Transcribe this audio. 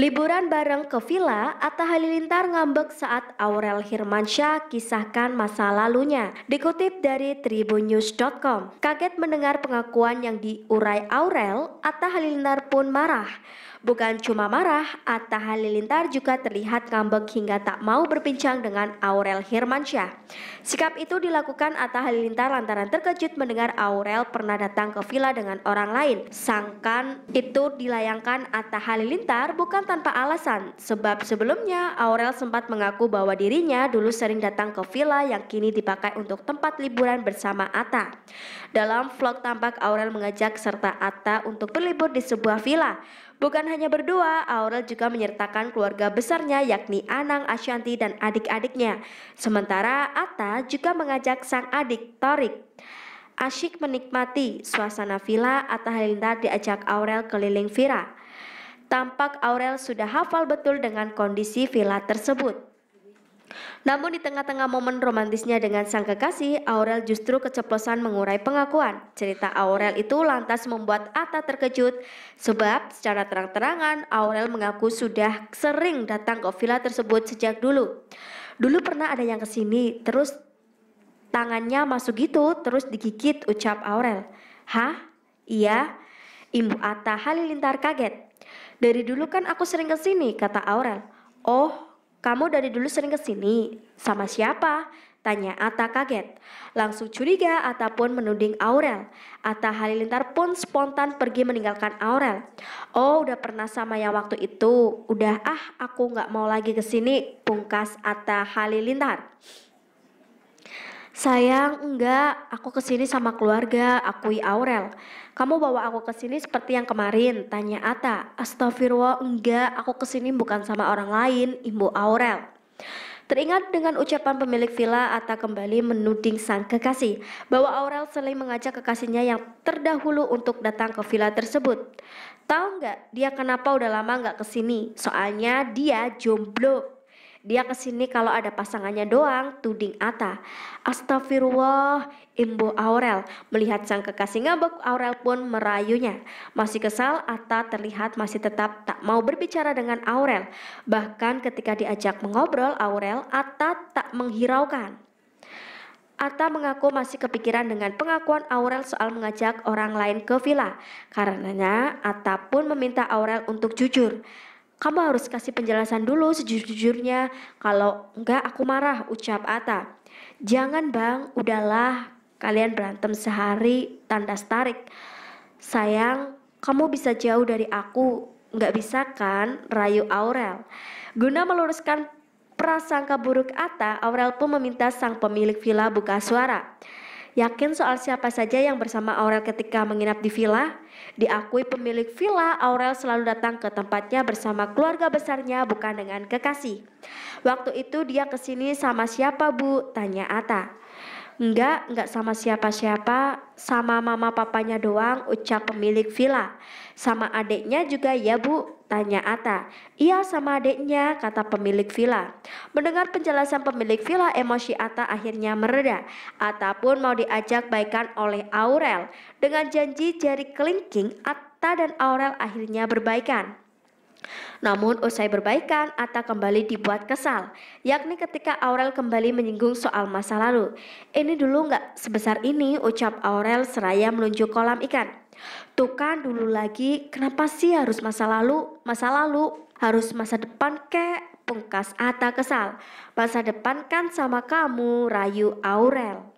Liburan bareng ke villa, Atta Halilintar ngambek saat Aurel Hirmansyah kisahkan masa lalunya. Dikutip dari tribunnews.com, kaget mendengar pengakuan yang diurai Aurel, Atta Halilintar pun marah. Bukan cuma marah, Atta Halilintar juga terlihat ngambek hingga tak mau berbincang dengan Aurel Hermansyah. Sikap itu dilakukan Atta Halilintar lantaran terkejut mendengar Aurel pernah datang ke villa dengan orang lain. Sangkan itu dilayangkan Atta Halilintar bukan tanpa alasan, sebab sebelumnya Aurel sempat mengaku bahwa dirinya dulu sering datang ke villa yang kini dipakai untuk tempat liburan bersama Atta. Dalam vlog tampak Aurel mengajak serta Atta untuk berlibur di sebuah villa. Bukan hanya berdua, Aurel juga menyertakan keluarga besarnya yakni Anang, Ashanti, dan adik-adiknya. Sementara Atta juga mengajak sang adik, Torik. Asyik menikmati suasana villa, Atta Halilintar diajak Aurel keliling villa. Tampak Aurel sudah hafal betul dengan kondisi villa tersebut. Namun di tengah-tengah momen romantisnya dengan sang kekasih, Aurel justru keceplosan mengurai pengakuan. Cerita Aurel itu lantas membuat Atta terkejut, sebab secara terang-terangan Aurel mengaku sudah sering datang ke villa tersebut sejak dulu. Dulu pernah ada yang kesini, terus tangannya masuk gitu, terus digigit ucap Aurel. Hah? Iya, Ibu Atta Halilintar kaget. Dari dulu kan aku sering ke sini, kata Aurel. Oh, kamu dari dulu sering ke sini? Sama siapa? Tanya Atta kaget. Langsung curiga Atta pun menuding Aurel. Atta Halilintar pun spontan pergi meninggalkan Aurel. Oh, udah pernah sama yang waktu itu. Udah ah, aku nggak mau lagi ke sini, pungkas Atta Halilintar. Sayang, enggak, aku kesini sama keluarga, akui Aurel. Kamu bawa aku kesini seperti yang kemarin, tanya Ata. Astagfirullah, enggak, aku kesini bukan sama orang lain, ibu Aurel. Teringat dengan ucapan pemilik villa, Ata kembali menuding sang kekasih bahwa Aurel sering mengajak kekasihnya yang terdahulu untuk datang ke villa tersebut. Tahu nggak dia kenapa udah lama nggak kesini? Soalnya dia jomblo. Dia kesini kalau ada pasangannya doang, tuding Ata. Astagfirullah, imbu Aurel. Melihat sang kekasih ngabuk, Aurel pun merayunya. Masih kesal, Ata terlihat masih tetap tak mau berbicara dengan Aurel. Bahkan ketika diajak mengobrol Aurel, Ata tak menghiraukan. Ata mengaku masih kepikiran dengan pengakuan Aurel soal mengajak orang lain ke villa. Karenanya, Ata pun meminta Aurel untuk jujur. Kamu harus kasih penjelasan dulu sejujurnya, kalau enggak aku marah, ucap Ata. Jangan bang, udahlah, kalian berantem sehari, tanda starik. Sayang, kamu bisa jauh dari aku, enggak bisa kan, rayu Aurel. Guna meluruskan prasangka buruk Ata, Aurel pun meminta sang pemilik villa buka suara yakin soal siapa saja yang bersama Aurel ketika menginap di villa? Diakui pemilik villa, Aurel selalu datang ke tempatnya bersama keluarga besarnya bukan dengan kekasih. Waktu itu dia kesini sama siapa bu? Tanya Ata. Enggak, enggak sama siapa-siapa, sama mama papanya doang, ucap pemilik villa. Sama adiknya juga ya bu, Tanya Ata. Iya sama adiknya, kata pemilik villa. Mendengar penjelasan pemilik villa, emosi Ata akhirnya mereda. Ata pun mau diajak baikan oleh Aurel. Dengan janji jari kelingking, Ata dan Aurel akhirnya berbaikan. Namun usai berbaikan, Ata kembali dibuat kesal, yakni ketika Aurel kembali menyinggung soal masa lalu. Ini dulu nggak sebesar ini, ucap Aurel seraya melunjuk kolam ikan. Tuh kan dulu lagi, kenapa sih harus masa lalu, masa lalu, harus masa depan kek? Pungkas Ata kesal. Masa depan kan sama kamu, Rayu Aurel.